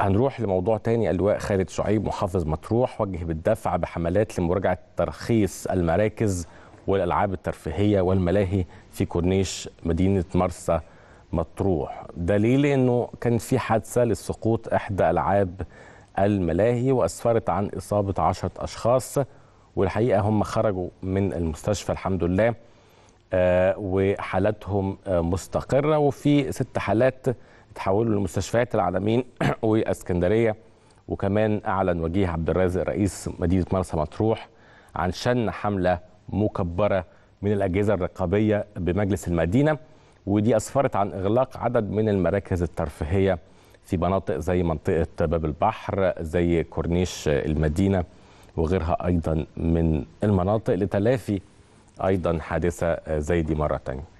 هنروح لموضوع تاني اللواء خالد شعيب محافظ مطروح وجه بالدفع بحملات لمراجعه ترخيص المراكز والالعاب الترفيهيه والملاهي في كورنيش مدينه مرسى مطروح دليل انه كان في حادثه لسقوط احدى العاب الملاهي واسفرت عن اصابه 10 اشخاص والحقيقه هم خرجوا من المستشفى الحمد لله آه، وحالتهم آه، مستقره وفي ست حالات تحولوا لمستشفيات العالمين واسكندرية وكمان اعلن وجيه عبد الرازق رئيس مدينه مرسى مطروح عن شن حمله مكبره من الاجهزه الرقابيه بمجلس المدينه ودي اسفرت عن اغلاق عدد من المراكز الترفيهيه في مناطق زي منطقه باب البحر زي كورنيش المدينه وغيرها ايضا من المناطق لتلافي ايضا حادثه زي دي مره ثانيه